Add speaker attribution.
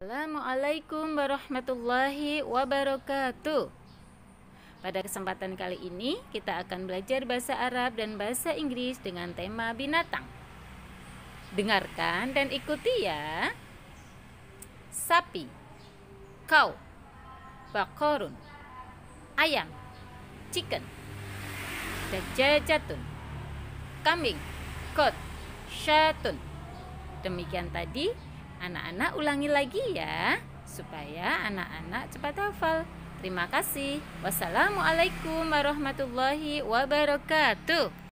Speaker 1: Assalamualaikum warahmatullahi wabarakatuh. Pada kesempatan kali ini, kita akan belajar bahasa Arab dan bahasa Inggris dengan tema binatang. Dengarkan dan ikuti ya. Sapi, kau, bakorun, ayam, chicken, dajajatun, kambing, kot, syatun. Demikian tadi Anak-anak ulangi lagi ya, supaya anak-anak cepat hafal. Terima kasih. Wassalamualaikum warahmatullahi wabarakatuh.